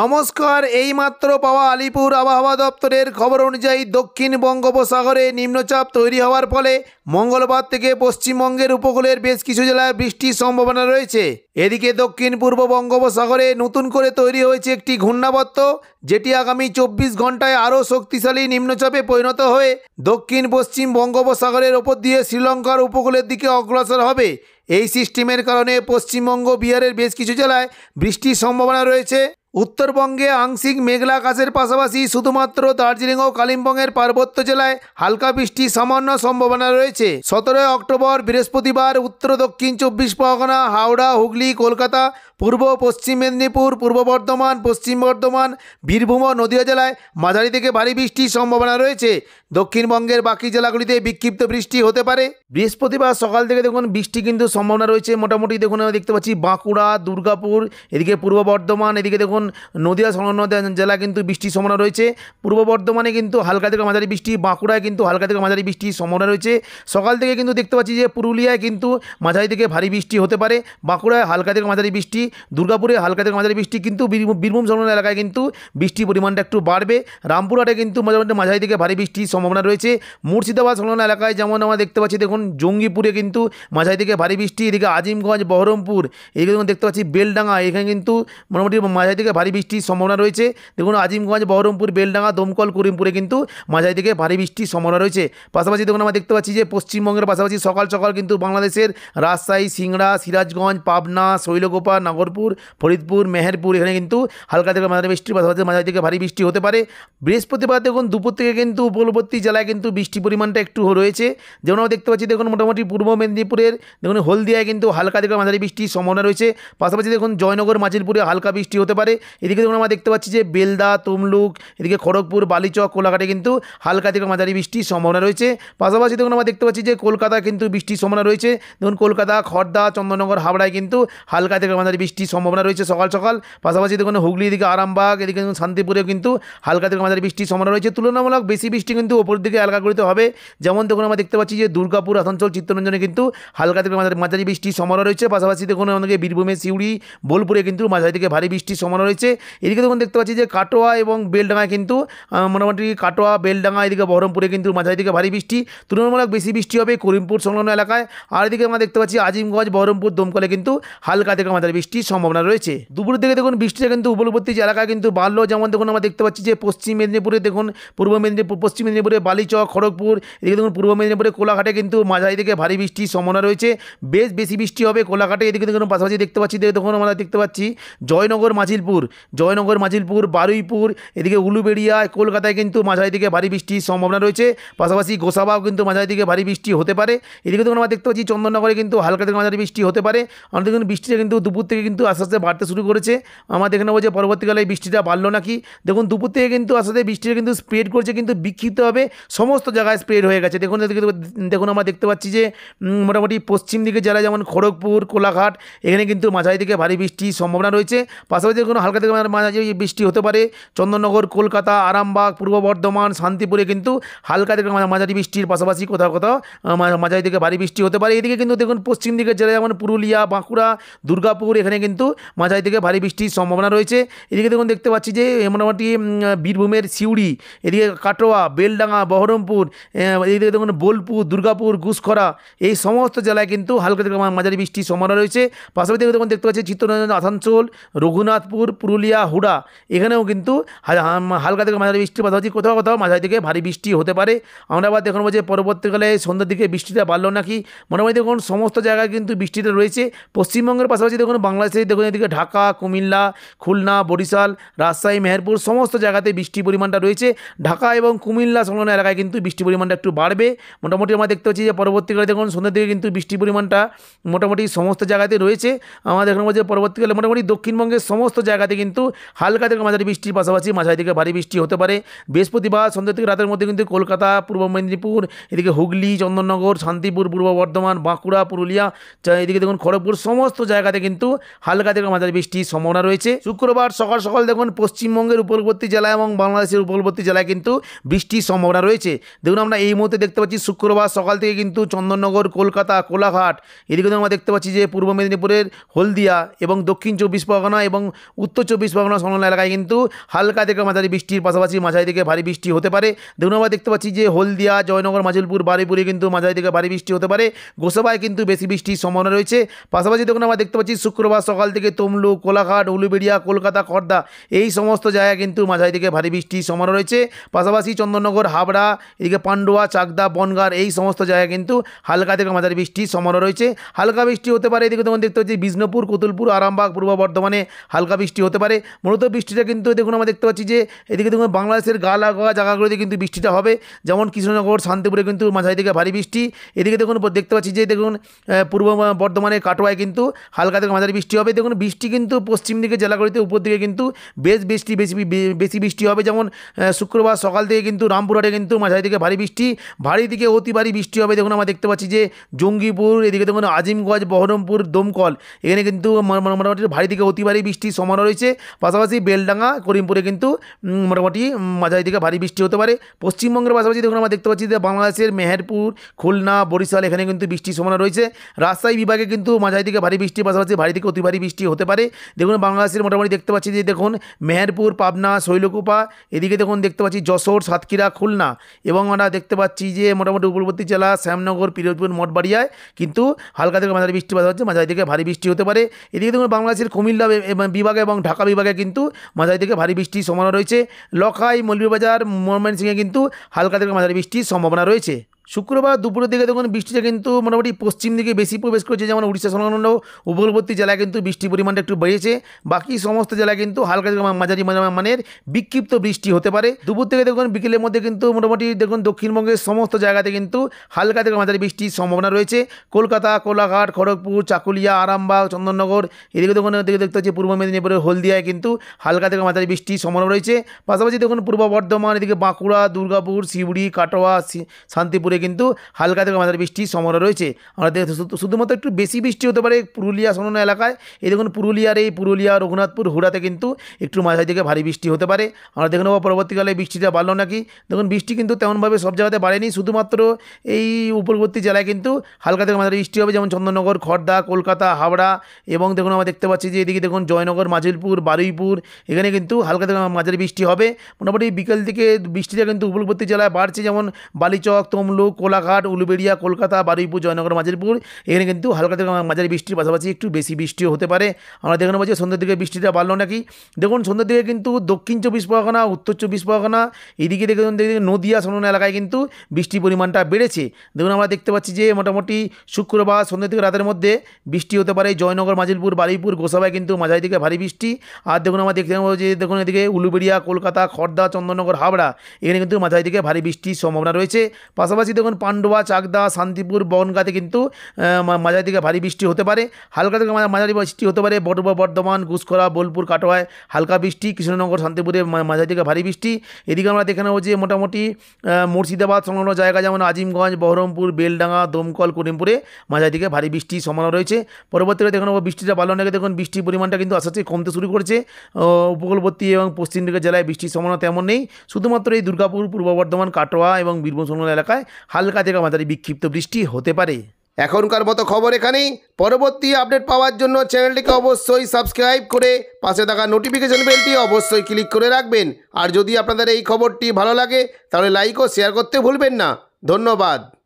নমস্কার এইমাত্র পাওয়া আলিপুর আবহাওয়া দপ্তরের খবর অনুযায়ী দক্ষিণ বঙ্গোপসাগরে নিম্নচাপ তৈরি হওয়ার ফলে মঙ্গলবার থেকে পশ্চিমবঙ্গের উপকূলের বেশ কিছু জেলায় বৃষ্টির সম্ভাবনা রয়েছে এদিকে দক্ষিণ পূর্ব বঙ্গোপসাগরে নতুন করে তৈরি হয়েছে একটি ঘূর্ণাবত্ত যেটি আগামী চব্বিশ ঘন্টায় আরও শক্তিশালী নিম্নচাপে পরিণত হয়ে দক্ষিণ পশ্চিম বঙ্গোপসাগরের ওপর দিয়ে শ্রীলঙ্কার উপকূলের দিকে অগ্রসর হবে এই সিস্টেমের কারণে পশ্চিমবঙ্গ বিহারের বেশ কিছু জেলায় বৃষ্টির সম্ভাবনা রয়েছে উত্তরবঙ্গে আংশিক মেঘলা আকাশের পাশাপাশি শুধুমাত্র দার্জিলিং ও কালিম্পংয়ের পার্বত্য জেলায় হালকা বৃষ্টি সামান্য সম্ভাবনা রয়েছে সতেরোই অক্টোবর বৃহস্পতিবার উত্তর দক্ষিণ চব্বিশ পরগনা হাওড়া হুগলি কলকাতা পূর্ব পশ্চিম মেদিনীপুর পূর্ব বর্ধমান পশ্চিম বর্ধমান বীরভূম ও নদীয়া জেলায় মাঝারি থেকে ভারী বৃষ্টির সম্ভাবনা রয়েছে দক্ষিণবঙ্গের বাকি জেলাগুলিতে বিক্ষিপ্ত বৃষ্টি হতে পারে বৃহস্পতিবার সকাল থেকে দেখুন বৃষ্টি কিন্তু সম্ভাবনা রয়েছে মোটামুটি দেখুন দেখতে পাচ্ছি বাঁকুড়া দুর্গাপুর এদিকে পূর্ব বর্ধমান এদিকে দেখুন নদীয়া সনদা জেলা কিন্তু বৃষ্টির সম্ভাবনা রয়েছে পূর্ব বর্ধমানে কিন্তু হালকা থেকে মাঝারি বৃষ্টি বাঁকুড়ায় কিন্তু হালকা থেকে মাঝারি বৃষ্টির সম্ভাবনা রয়েছে সকাল থেকে কিন্তু দেখতে পাচ্ছি যে পুরুলিয়ায় কিন্তু মাঝারি থেকে ভারী বৃষ্টি হতে পারে বাঁকুড়ায় হালকা থেকে মাঝারি বৃষ্টি দুর্গাপুরে হালকা থেকে মাঝারি বৃষ্টি কিন্তু বীরভূম সংলগ্ন এলাকায় কিন্তু বৃষ্টির পরিমাণটা একটু বাড়বে রামপুরহাটে কিন্তু মোটামুটি মাঝারি থেকে ভারী বৃষ্টির সম্ভাবনা রয়েছে মুর্শিদাবাদ সংলগ্ন এলাকায় যেমন আমরা দেখতে পাচ্ছি দেখুন জঙ্গিপুরে কিন্তু মাঝারি থেকে ভারী বৃষ্টি এদিকে আজিমগঞ্জ বহরমপুর এইগুলো দেখতে পাচ্ছি বেলডাঙ্গা এখানে কিন্তু মোটামুটি মাঝারি থেকে ভারী বৃষ্টির সম্ভাবনা রয়েছে দেখুন আজিমগঞ্জ বহরমপুর বেলডাঙ্গা দমকল করিমপুরে কিন্তু মাঝারি থেকে ভারী বৃষ্টির সম্ভাবনা রয়েছে পাশাপাশি দেখুন আমরা দেখতে পাচ্ছি যে পশ্চিমবঙ্গের পাশাপাশি সকাল সকাল কিন্তু বাংলাদেশের রাজশাহী সিংড়া সিরাজগঞ্জ পাবনা শৈলগোপা নাগরপুর ফরিদপুর মেহেরপুর এখানে কিন্তু হালকা থেকে মাঝারি বৃষ্টির পাশাপাশি মাঝারি থেকে ভারী বৃষ্টি হতে পারে বৃহস্পতিবার দেখুন দুপুর থেকে কিন্তু উপলবর্তী জেলায় কিন্তু বৃষ্টির পরিমাণটা একটু রয়েছে যেমন আমরা দেখতে পাচ্ছি দেখুন মোটামুটি পূর্ব মেদিনীপুরের দেখুন হলদিয়ায় কিন্তু হালকা থেকে মাঝারি বৃষ্টির সম্ভাবনা রয়েছে পাশাপাশি দেখুন জয়নগর মাঝিরপুরে হালকা বৃষ্টি হতে পারে এদিকে দেখুন আমরা দেখতে পাচ্ছি যে বেলদা তমলুক এদিকে খড়গপুর বালিচক কোলাঘাটে কিন্তু হালকা থেকে মাঝারি বৃষ্টির সম্ভাবনা রয়েছে পাশাপাশি দেখুন আমরা দেখতে পাচ্ছি যে কলকাতা কিন্তু বৃষ্টির সম্ভাবনা রয়েছে ধরুন কলকাতা খড়দা চন্দননগর হাওড়ায় কিন্তু হালকা থেকে মাঝারি বৃষ্টির সম্ভাবনা রয়েছে সকাল সকাল পাশাপাশি দেখুন হুগলি এদিকে আরামবাগ এদিকে শান্তিপুরেও কিন্তু হালকা থেকে মাঝারি বৃষ্টির সম্ভাবনা রয়েছে তুলনামূলক বেশি বৃষ্টি কিন্তু ওপর দিকে এলাকাগুলিতে হবে যেমন দেখুন আমরা দেখতে পাচ্ছি যে দুর্গাপুর আসানসোল চিত্তরঞ্জনে কিন্তু হালকা থেকে মাঝারি মাঝারি বৃষ্টির সম্ভাবনা রয়েছে পাশাপাশি দেখুন আমাদের বীরভূমে সিউড়ি বোলপুরে কিন্তু মাঝারি থেকে ভারী বৃষ্টির সম্ভাবনা রয়েছে এদিকে দেখুন দেখতে পাচ্ছি যে কাটোয়া এবং বেলডাঙায় কিন্তু মোটামুটি কাটোয়া বেলডাঙা এদিকে বহরমপুরে কিন্তু মাঝারি দিকে ভারী বৃষ্টি তুলনামূলক বেশি বৃষ্টি হবে করিমপুর সংলগ্ন এলাকায় আর এদিকে আমরা দেখতে পাচ্ছি আজিমগঞ্জ বহরমপুর দমকলে কিন্তু হালকা থেকে মাঝারি বৃষ্টির সম্ভাবনা রয়েছে দুপুরের দিকে দেখুন বৃষ্টিটা কিন্তু যে এলাকায় কিন্তু বাড়লো যেমন দেখুন আমরা দেখতে পাচ্ছি যে পশ্চিম মেদিনীপুরে দেখুন পূর্ব মেদিনীপুর পশ্চিম মেদিনীপুরে বালিচক খড়গপুর এদিকে দেখুন পূর্ব মেদিনীপুরে কোলাঘাটে কিন্তু মাঝারি দিকে ভারী বৃষ্টির সম্ভাবনা রয়েছে বেশ বেশি বৃষ্টি হবে কোলাঘাটে এদিকে দেখুন পাশাপাশি দেখতে পাচ্ছি দেখুন আমরা দেখতে পাচ্ছি জয়নগর মাঝিলপুর মাজিলপুর জয়নগর মাজিলপুর বারুইপুর এদিকে উলুবেড়িয়া কলকাতায় কিন্তু মাঝারি দিকে ভারী বৃষ্টির সম্ভাবনা রয়েছে পাশাপাশি গোসাবাও কিন্তু মাঝারি দিকে ভারী বৃষ্টি হতে পারে এদিকে তো আমরা দেখতে পাচ্ছি চন্দননগরে কিন্তু হালকা থেকে মাঝারি বৃষ্টি হতে পারে আমাদের কিন্তু বৃষ্টিটা কিন্তু দুপুর থেকে কিন্তু আস্তে আস্তে বাড়তে শুরু করেছে আমরা দেখে নেবো যে পরবর্তীকালে বৃষ্টিটা বাড়লো নাকি দেখুন দুপুর থেকে কিন্তু আস্তে আস্তে বৃষ্টিটা কিন্তু স্প্রেড করছে কিন্তু বিক্ষিপ্ত হবে সমস্ত জায়গায় স্প্রেড হয়ে গেছে দেখুন দেখুন আমরা দেখতে পাচ্ছি যে মোটামুটি পশ্চিম দিকে জেলায় যেমন খড়গপুর কোলাঘাট এখানে কিন্তু মাঝারি দিকে ভারী বৃষ্টির সম্ভাবনা রয়েছে পাশাপাশি কোনো হালকা থেকে মাঝারি বৃষ্টি হতে পারে চন্দননগর কলকাতা আরামবাগ পূর্ব বর্ধমান শান্তিপুরে কিন্তু হালকা থেকে মাঝারি বৃষ্টির পাশাপাশি কোথাও কোথাও মাঝারি থেকে ভারী বৃষ্টি হতে পারে এদিকে কিন্তু দেখুন পশ্চিম দিকের জেলা যেমন পুরুলিয়া বাঁকুড়া দুর্গাপুর এখানে কিন্তু মাঝারি থেকে ভারী বৃষ্টির সম্ভাবনা রয়েছে এদিকে দেখুন দেখতে পাচ্ছি যে মোটামুটি বীরভূমের সিউড়ি এদিকে কাটোয়া বেলডাঙ্গা বহরমপুর এদিকে দেখুন বোলপুর দুর্গাপুর গুসখরা এই সমস্ত জেলায় কিন্তু হালকা থেকে মাঝারি বৃষ্টির সম্ভাবনা রয়েছে পাশাপাশি দেখুন দেখতে পাচ্ছি চিত্তরঞ্জন আসানসোল রঘুনাথপুর পুরুলিয়া হুড়া এখানেও কিন্তু হালকা থেকে মাঝারি বৃষ্টির পাশাপাশি কোথাও কোথাও মাঝারি থেকে ভারী বৃষ্টি হতে পারে আমরা আবার দেখুন যে পরবর্তীকালে সন্ধ্যার দিকে বৃষ্টিটা বাড়লো নাকি মোটামুটি দেখুন সমস্ত জায়গায় কিন্তু বৃষ্টিটা রয়েছে পশ্চিমবঙ্গের পাশাপাশি দেখুন বাংলাদেশে দেখুন এদিকে ঢাকা কুমিল্লা খুলনা বরিশাল রাজশাহী মেহেরপুর সমস্ত জায়গাতে বৃষ্টির পরিমাণটা রয়েছে ঢাকা এবং কুমিল্লা সংলগ্ন এলাকায় কিন্তু বৃষ্টির পরিমাণটা একটু বাড়বে মোটামুটি আমরা দেখতে পাচ্ছি যে পরবর্তীকালে দেখুন সন্ধ্যার দিকে কিন্তু বৃষ্টির পরিমাণটা মোটামুটি সমস্ত জায়গাতে রয়েছে আমাদের দেখুন যে পরবর্তীকালে মোটামুটি দক্ষিণবঙ্গের সমস্ত জায়গা এলাকাতে কিন্তু হালকা থেকে মাঝারি বৃষ্টির পাশাপাশি মাঝারি থেকে ভারী বৃষ্টি হতে পারে বৃহস্পতিবার সন্ধ্যা থেকে রাতের মধ্যে কিন্তু কলকাতা পূর্ব মেদিনীপুর এদিকে হুগলি চন্দননগর শান্তিপুর পূর্ব বর্ধমান বাঁকুড়া পুরুলিয়া এদিকে দেখুন খড়গপুর সমস্ত জায়গাতে কিন্তু হালকা থেকে মাঝারি বৃষ্টির সম্ভাবনা রয়েছে শুক্রবার সকাল সকাল দেখুন পশ্চিমবঙ্গের উপকূলবর্তী জেলা এবং বাংলাদেশের উপকূলবর্তী জেলায় কিন্তু বৃষ্টির সম্ভাবনা রয়েছে দেখুন আমরা এই মুহূর্তে দেখতে পাচ্ছি শুক্রবার সকাল থেকে কিন্তু চন্দননগর কলকাতা কোলাঘাট এদিকে আমরা দেখতে পাচ্ছি যে পূর্ব মেদিনীপুরের হলদিয়া এবং দক্ষিণ চব্বিশ পরগনা এবং উত্তর উত্তর চব্বিশ পরগনা সংলগ্ন এলাকায় কিন্তু হালকা থেকে মাঝারি বৃষ্টির পাশাপাশি মাঝারি থেকে ভারী বৃষ্টি হতে পারে দুনবার দেখতে পাচ্ছি যে হলদিয়া জয়নগর মাজিলপুর বারিপুরে কিন্তু মাঝারি থেকে ভারী বৃষ্টি হতে পারে গোসাবায় কিন্তু বেশি বৃষ্টির সম্ভাবনা রয়েছে পাশাপাশি দেখুন আমরা দেখতে পাচ্ছি শুক্রবার সকাল থেকে তমলু কোলাঘাট উলুবেড়িয়া কলকাতা খর্দা এই সমস্ত জায়গায় কিন্তু মাঝারি থেকে ভারী বৃষ্টির সম্ভাবনা রয়েছে পাশাপাশি চন্দননগর হাবড়া এদিকে পান্ডুয়া চাকদা বনগার এই সমস্ত জায়গায় কিন্তু হালকা থেকে মাঝারি বৃষ্টির সম্ভাবনা রয়েছে হালকা বৃষ্টি হতে পারে এদিকে তোমার দেখতে পাচ্ছি বিষ্ণুপুর কুতুলপুর আরামবাগ পূর্ব বর্ধমানে হালকা বৃষ্টি হতে পারে মূলত বৃষ্টিটা কিন্তু দেখুন আমরা দেখতে পাচ্ছি যে এদিকে দেখুন বাংলাদেশের গা লাগোয়া জায়গাগুলিতে কিন্তু বৃষ্টিটা হবে যেমন কৃষ্ণনগর শান্তিপুরে কিন্তু মাঝারি থেকে ভারী বৃষ্টি এদিকে দেখুন দেখতে পাচ্ছি যে দেখুন পূর্ব বর্ধমানে কাটোয়ায় কিন্তু হালকা থেকে মাঝারি বৃষ্টি হবে দেখুন বৃষ্টি কিন্তু পশ্চিম দিকে জেলাগুলিতে উপর দিকে কিন্তু বেশ বৃষ্টি বেশি বেশি বৃষ্টি হবে যেমন শুক্রবার সকাল থেকে কিন্তু রামপুরহাটে কিন্তু মাঝারি থেকে ভারী বৃষ্টি ভারী দিকে অতি ভারী বৃষ্টি হবে দেখুন আমরা দেখতে পাচ্ছি যে জঙ্গিপুর এদিকে দেখুন আজিমগঞ্জ বহরমপুর দমকল এখানে কিন্তু মোটামুটি ভারী থেকে অতি ভারী বৃষ্টি সমারোহ রয়েছে পাশাপাশি বেলডাঙ্গা করিমপুরে কিন্তু মোটামুটি মাঝারি থেকে ভারী বৃষ্টি হতে পারে পশ্চিমবঙ্গের পাশাপাশি দেখুন আমরা দেখতে পাচ্ছি যে বাংলাদেশের মেহেরপুর খুলনা বরিশাল এখানে কিন্তু বৃষ্টির সম্ভাবনা রয়েছে রাজশাহী বিভাগে কিন্তু মাঝারি থেকে ভারী বৃষ্টির পাশাপাশি ভারী থেকে অতি ভারী বৃষ্টি হতে পারে দেখুন বাংলাদেশের মোটামুটি দেখতে পাচ্ছি যে দেখুন মেহেরপুর পাবনা শৈলকুপা এদিকে দেখুন দেখতে পাচ্ছি যশোর সাতক্ষীরা খুলনা এবং আমরা দেখতে পাচ্ছি যে মোটামুটি উপরবর্তী জেলা শ্যামনগর পিরোজপুর মঠবাড়িয়ায় কিন্তু হালকা থেকে মাঝারি বৃষ্টিপাত হচ্ছে মাঝারি থেকে ভারী বৃষ্টি হতে পারে এদিকে দেখুন বাংলাদেশের কুমিল্লা বিভাগে এবং ঢাকা বিভাগে কিন্তু মাঝারি থেকে ভারী বৃষ্টির সম্ভাবনা রয়েছে লখাই মৌলভীবাজার সিংয়ে কিন্তু হালকা থেকে মাঝারি বৃষ্টির সম্ভাবনা রয়েছে শুক্রবার দুপুরের দিকে দেখুন বৃষ্টিটা কিন্তু মোটামুটি পশ্চিম দিকে বেশি প্রবেশ করেছে যেমন উড়িষ্যা সংলগ্ন উপকূলবর্তী জেলায় কিন্তু বৃষ্টির পরিমাণটা একটু বেড়েছে বাকি সমস্ত জেলায় কিন্তু হালকা মাঝারি মানের বিক্ষিপ্ত বৃষ্টি হতে পারে দুপুর থেকে দেখুন বিকেলের মধ্যে কিন্তু মোটামুটি দেখুন দক্ষিণবঙ্গের সমস্ত জায়গাতে কিন্তু হালকা থেকে মাঝারি বৃষ্টির সম্ভাবনা রয়েছে কলকাতা কোলাঘাট খড়গপুর চাকুলিয়া আরামবাগ চন্দননগর এদিকে দেখুন এদিকে দেখতে হচ্ছে পূর্ব মেদিনীপুরের হলদিয়ায় কিন্তু হালকা থেকে মাঝারি বৃষ্টির সম্ভাবনা রয়েছে পাশাপাশি দেখুন পূর্ব বর্ধমান এদিকে বাঁকুড়া দুর্গাপুর শিউড়ি কাটোয়া শান্তিপুরে অঞ্চলে কিন্তু হালকা থেকে মাঝারি বৃষ্টির সম্ভাবনা রয়েছে আমরা দেখতে শুধুমাত্র একটু বেশি বৃষ্টি হতে পারে পুরুলিয়া সোনানা এলাকায় এই দেখুন পুরুলিয়ার এই পুরুলিয়া রঘুনাথপুর হুড়াতে কিন্তু একটু মাঝারি থেকে ভারী বৃষ্টি হতে পারে আমরা দেখে নেবো পরবর্তীকালে বৃষ্টিটা বাড়লো নাকি দেখুন বৃষ্টি কিন্তু তেমনভাবে সব জায়গাতে বাড়েনি শুধুমাত্র এই উপরবর্তী জেলায় কিন্তু হালকা থেকে মাঝারি বৃষ্টি হবে যেমন চন্দননগর খড়দা কলকাতা হাওড়া এবং দেখুন আমরা দেখতে পাচ্ছি যে এদিকে দেখুন জয়নগর মাঝিলপুর বারুইপুর এখানে কিন্তু হালকা থেকে মাঝারি বৃষ্টি হবে মোটামুটি বিকেল থেকে বৃষ্টিটা কিন্তু উপরবর্তী জেলায় বাড়ছে যেমন বালিচক তমলুক কোলাঘাট উলুবেড়িয়া কলকাতা বারুইপুর জয়নগর মাঝারিপুর এখানে কিন্তু হালকা থেকে মাঝারি বৃষ্টির পাশাপাশি একটু বেশি বৃষ্টিও হতে পারে আমরা দেখে বলছি সন্ধ্যের দিকে বৃষ্টিটা বাড়লো নাকি দেখুন সন্ধ্যের দিকে কিন্তু দক্ষিণ চব্বিশ পরগনা উত্তর চব্বিশ পরগনা এদিকে দেখুন নদিয়া সোনন এলাকায় কিন্তু বৃষ্টির পরিমাণটা বেড়েছে দেখুন আমরা দেখতে পাচ্ছি যে মোটামুটি শুক্রবার সন্ধ্যের থেকে রাতের মধ্যে বৃষ্টি হতে পারে জয়নগর মাজিলপুর বারুইপুর গোসাবায় কিন্তু মাঝারি দিকে ভারী বৃষ্টি আর দেখুন আমরা দেখতে পাবো যে দেখুন এদিকে উলুবেড়িয়া কলকাতা খর্দা চন্দননগর হাবড়া এখানে কিন্তু মাঝারি দিকে ভারী বৃষ্টির সম্ভাবনা রয়েছে পাশাপাশি দেখুন পান্ডুয়া চাকদা শান্তিপুর বনগাতে কিন্তু মাঝারি থেকে ভারী বৃষ্টি হতে পারে হালকা থেকে মাঝারি বৃষ্টি হতে পারে বর্ধমান গুসকরা বোলপুর কাটোয়ায় হালকা বৃষ্টি কৃষ্ণনগর শান্তিপুরে মাঝারি থেকে ভারী বৃষ্টি এদিকে আমরা দেখে নেবো যে মোটামুটি মুর্শিদাবাদ সংলগ্ন জায়গা যেমন আজিমগঞ্জ বহরমপুর বেলডাঙ্গা দমকল করিমপুরে মাঝারি থেকে ভারী বৃষ্টির সম্ভাবনা রয়েছে পরবর্তীতে দেখে নেবো বৃষ্টিটা ভালো লাগে দেখুন বৃষ্টির পরিমাণটা কিন্তু আস্তে আস্তে কমতে শুরু করেছে উপকূলবর্তী এবং পশ্চিম দিকের জেলায় বৃষ্টির সম্ভাবনা তেমন নেই শুধুমাত্র এই দুর্গাপুর পূর্ব বর্ধমান কাটোয়া এবং বীরভূম সংলগ্ন এলাকায় হালকা থেকে মাঝারি বিক্ষিপ্ত বৃষ্টি হতে পারে এখনকার মতো খবর এখানেই পরবর্তী আপডেট পাওয়ার জন্য চ্যানেলটিকে অবশ্যই সাবস্ক্রাইব করে পাশে থাকা নোটিফিকেশন বেলটি অবশ্যই ক্লিক করে রাখবেন আর যদি আপনাদের এই খবরটি ভালো লাগে তাহলে লাইক ও শেয়ার করতে ভুলবেন না ধন্যবাদ